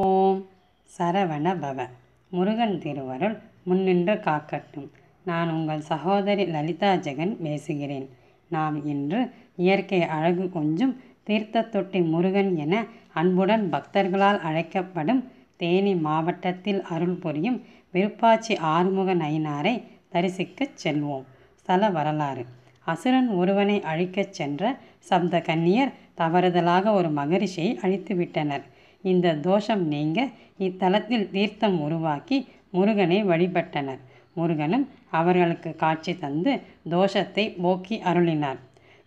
ஓம் சரவண பவ முருகன் திருவருள் முன்னின்று காக்கட்டும் நான் உங்கள் சகோதரி லலிதா ஜெகன் பேசுகிறேன் நாம் இன்று இயற்கை அழகு கொஞ்சம் தீர்த்த தொட்டி முருகன் என அன்புடன் பக்தர்களால் அழைக்கப்படும் தேனி மாவட்டத்தில் அருள் புரியும் விருப்பாச்சி ஆறுமுக நயினாரை தரிசிக்கச் செல்வோம் ஸ்தல வரலாறு அசுரன் ஒருவனை அழிக்கச் சென்ற சப்த கன்னியர் தவறுதலாக ஒரு மகரிஷியை அழித்துவிட்டனர் இந்த தோஷம் நீங்க இத்தலத்தில் தீர்த்தம் உருவாக்கி முருகனை வழிபட்டனர் முருகனும் அவர்களுக்கு காட்சி தந்து தோஷத்தை போக்கி அருளினார்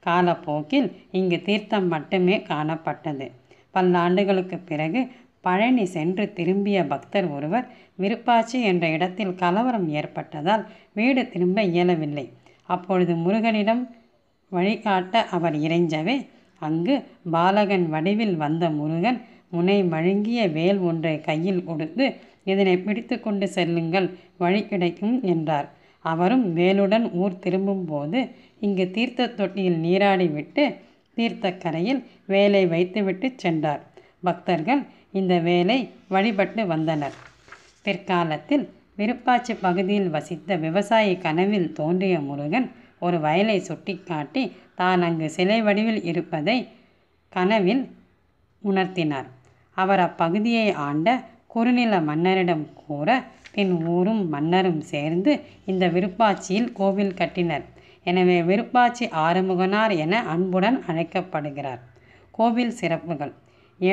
காலப்போக்கில் இங்கு தீர்த்தம் மட்டுமே காணப்பட்டது பல்லாண்டுகளுக்கு பிறகு பழனி சென்று திரும்பிய பக்தர் ஒருவர் விருப்பாச்சி என்ற இடத்தில் கலவரம் ஏற்பட்டதால் வீடு திரும்ப இயலவில்லை அப்பொழுது முருகனிடம் வழிகாட்ட அவர் இறைஞ்சவே அங்கு பாலகன் வடிவில் வந்த முருகன் முனை மழுங்கிய வேல் ஒன்றை கையில் கொடுத்து இதனை பிடித்து கொண்டு செல்லுங்கள் வழி கிடைக்கும் என்றார் அவரும் வேலுடன் ஊர் திரும்பும்போது இங்கு தீர்த்த தொட்டியில் நீராடிவிட்டு தீர்த்தக்கரையில் வேலை வைத்துவிட்டு சென்றார் பக்தர்கள் இந்த வேலை வழிபட்டு வந்தனர் பிற்காலத்தில் விருப்பாச்சி பகுதியில் வசித்த விவசாயி கனவில் தோன்றிய முருகன் ஒரு வயலை சுட்டிக்காட்டி தான் அங்கு சிலை வடிவில் இருப்பதை கனவில் உணர்த்தினார் அவர் அப்பகுதியை ஆண்ட குறுநில மன்னரிடம் கூற பின் ஊரும் மன்னரும் சேர்ந்து இந்த விருப்பாட்சியில் கோவில் கட்டினர் எனவே விருப்பாட்சி ஆறுமுகனார் என அன்புடன் அழைக்கப்படுகிறார் கோவில் சிறப்புகள்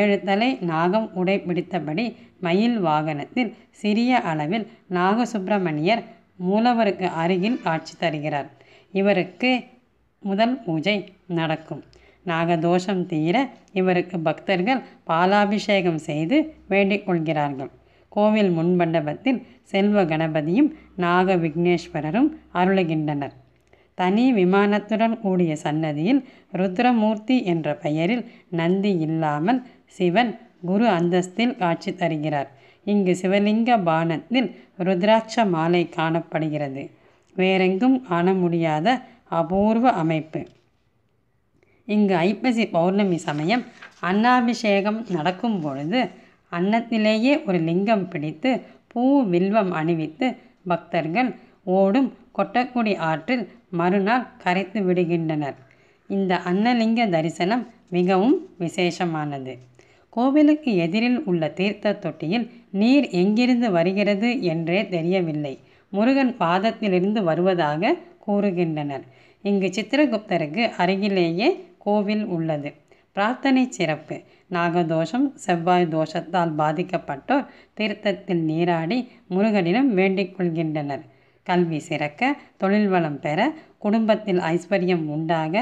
ஏழு தலை நாகம் உடை பிடித்தபடி மயில் வாகனத்தில் சிறிய அளவில் நாகசுப்பிரமணியர் மூலவருக்கு அருகில் காட்சி தருகிறார் இவருக்கு முதல் பூஜை நடக்கும் நாகதோஷம் தீர இவருக்கு பக்தர்கள் பாலாபிஷேகம் செய்து வேண்டிக் கொள்கிறார்கள் கோவில் முன்மண்டபத்தில் செல்வ கணபதியும் நாக விக்னேஸ்வரரும் அருளுகின்றனர் தனி விமானத்துடன் கூடிய சன்னதியில் ருத்ரமூர்த்தி என்ற பெயரில் நந்தி இல்லாமல் சிவன் குரு அந்தஸ்தில் காட்சி தருகிறார் இங்கு சிவலிங்க பானத்தில் ருத்ராட்ச மாலை காணப்படுகிறது வேறெங்கும் காண முடியாத அபூர்வ அமைப்பு இங்கு ஐப்பசி பௌர்ணமி சமயம் அன்னாபிஷேகம் நடக்கும் பொழுது அன்னத்திலேயே ஒரு லிங்கம் பிடித்து பூ வில்வம் அணிவித்து பக்தர்கள் ஓடும் கொட்டக்குடி ஆற்றில் மறுநாள் கரைத்து விடுகின்றனர் இந்த அன்னலிங்க தரிசனம் மிகவும் விசேஷமானது கோவிலுக்கு எதிரில் உள்ள தீர்த்த தொட்டியில் நீர் எங்கிருந்து வருகிறது என்றே தெரியவில்லை முருகன் பாதத்திலிருந்து வருவதாக கூறுகின்றனர் இங்கு சித்திரகுப்தருக்கு அருகிலேயே கோவில் உள்ளது பிரார்த்தனை சிறப்பு நாகதோஷம் செவ்வாய் தோஷத்தால் பாதிக்கப்பட்டோர் தீர்த்தத்தில் நீராடி முருகனிடம் வேண்டிக் கொள்கின்றனர் கல்வி சிறக்க தொழில் வளம் பெற குடும்பத்தில் ஐஸ்வர்யம் உண்டாக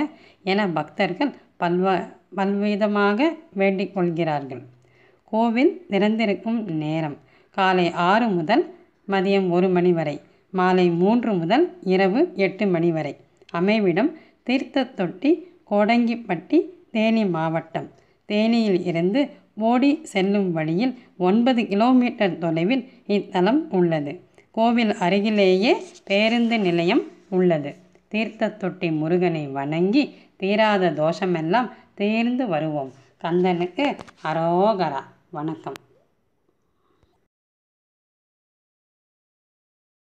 என பக்தர்கள் பல்வ பல்விதமாக வேண்டிக் கொள்கிறார்கள் கோவில் திறந்திருக்கும் நேரம் காலை ஆறு முதல் மதியம் ஒரு மணி வரை மாலை மூன்று முதல் இரவு எட்டு மணி வரை அமைவிடம் தீர்த்த தொட்டி கோடங்கிப்பட்டி தேனி மாவட்டம் தேனியில் இருந்து ஓடி செல்லும் வழியில் ஒன்பது கிலோமீட்டர் தொலைவில் இத்தலம் உள்ளது கோவில் அருகிலேயே பேருந்து நிலையம் உள்ளது தீர்த்த தொட்டி முருகனை வணங்கி தீராத தோஷமெல்லாம் தீர்ந்து வருவோம் கந்தனுக்கு அரோகரா வணக்கம்